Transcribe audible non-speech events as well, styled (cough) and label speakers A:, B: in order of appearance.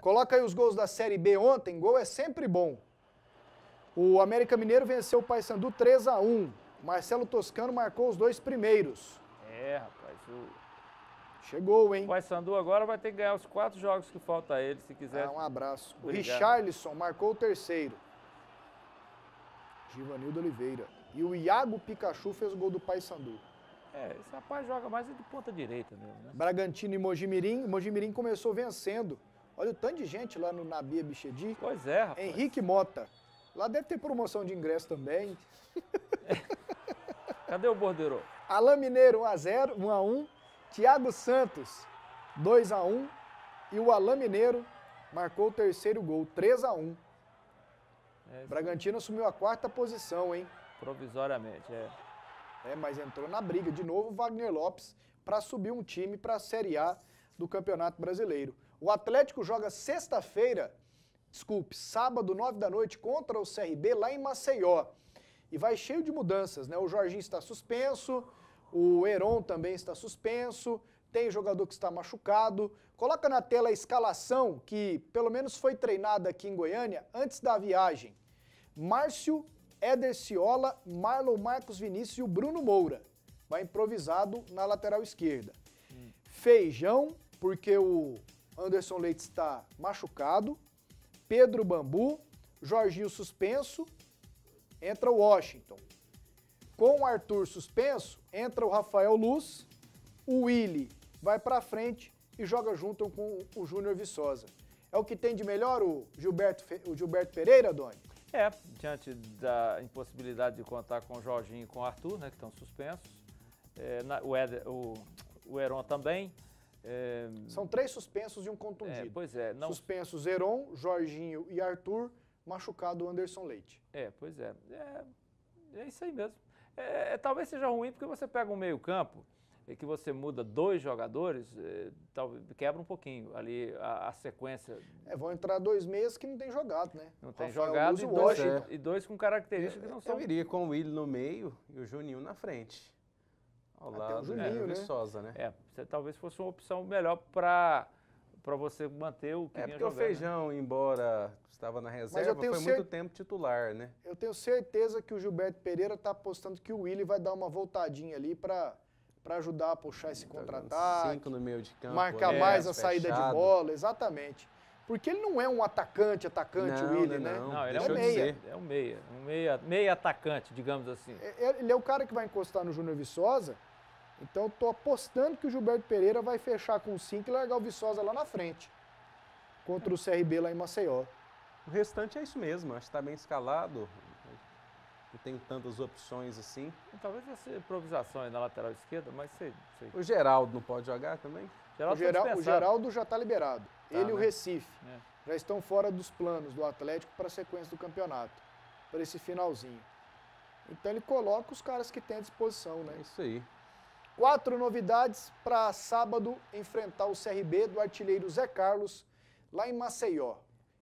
A: Coloca aí os gols da Série B ontem, gol é sempre bom. O América Mineiro venceu o Paysandu 3 a 1 Marcelo Toscano marcou os dois primeiros.
B: É, rapaz. O... Chegou, hein? O Paysandu agora vai ter que ganhar os quatro jogos que falta a ele, se quiser. Ah, um abraço. Obrigado. O
A: Richarlison marcou o terceiro. Givanildo Oliveira. E o Iago Pikachu fez o gol do Paysandu. É, esse rapaz joga
B: mais de ponta direita mesmo, né?
A: Bragantino e Mojimirim. Mojimirim começou vencendo. Olha o tanto de gente lá no Nabia Bichedi. Pois é, rapaz. Henrique Mota. Lá deve ter promoção de ingresso
B: também. (laughs) Cadê o Bordeiro?
A: Alain Mineiro, 1x0, 1x1. Thiago Santos, 2x1. E o Alain Mineiro marcou o terceiro gol, 3x1. É, Bragantino assumiu a quarta posição, hein?
B: Provisoriamente, é.
A: É, mas entrou na briga de novo o Wagner Lopes para subir um time para a Série A do Campeonato Brasileiro. O Atlético joga sexta-feira, desculpe, sábado, nove da noite, contra o CRB lá em Maceió. E vai cheio de mudanças, né? O Jorginho está suspenso, o Heron também está suspenso, tem jogador que está machucado. Coloca na tela a escalação que pelo menos foi treinada aqui em Goiânia antes da viagem. Márcio, Éder Ciola, Marlon Marcos Vinícius e o Bruno Moura. Vai improvisado na lateral esquerda. Hum. Feijão, porque o Anderson Leite está machucado, Pedro Bambu, Jorginho suspenso, entra o Washington. Com o Arthur suspenso, entra o Rafael Luz, o Willi vai para frente e joga junto com o Júnior Viçosa. É o que tem de melhor o Gilberto, o Gilberto Pereira, Doni?
B: É, diante da impossibilidade de contar com o Jorginho e com o Arthur, né, que estão suspensos, é, na, o, Ed, o, o Heron também, é... São três suspensos e um contundido. É, pois é. Não...
A: Suspensos Heron, Jorginho e Arthur, machucado Anderson Leite.
B: É, pois é. É, é isso aí mesmo. É, é talvez seja ruim porque você pega um meio campo e que você muda dois jogadores, é, talvez quebra um pouquinho ali a, a sequência.
A: É, vão entrar dois meses que não tem jogado, né?
B: Não tem Rafael jogado e dois, e, dois com características que não são. Eu viria com o Will no meio e o Juninho na frente. Ao lado, o é, Juninho, é, né? Viçosa, né? É, você, talvez fosse uma opção melhor para para você manter o que É, porque jogar, o né? Feijão, embora estava na reserva, foi cer... muito tempo titular, né?
A: Eu tenho certeza que o Gilberto Pereira está apostando que o Willi vai dar uma voltadinha ali para para ajudar a puxar esse tá contra-ataque.
B: Cinco no meio de campo. Marcar mais né? a fechado. saída de
A: bola, exatamente. Porque ele não é um atacante, atacante, não, o William, né, né? Não, não ele é um meia.
B: É um meia. Um meia, meia atacante, digamos assim. É,
A: é, ele é o cara que vai encostar no Júnior Viçosa então estou apostando que o Gilberto Pereira vai fechar com 5 e largar o Viçosa lá na frente. Contra o CRB lá em Maceió. O restante é isso mesmo, acho que está bem escalado.
B: Não tem tantas opções assim. Talvez essa improvisação aí na lateral esquerda, mas sei, sei. O Geraldo não pode jogar também? Geraldo o, tá Geral, o, Geraldo
A: já está liberado. Tá, Ele e né? o Recife é. já estão fora dos planos do Atlético para a sequência do campeonato, para esse finalzinho. Então ele coloca os caras que tem à disposição, né? É isso aí. Quatro novidades para sábado enfrentar o CRB do artilheiro Zé Carlos lá em Maceió.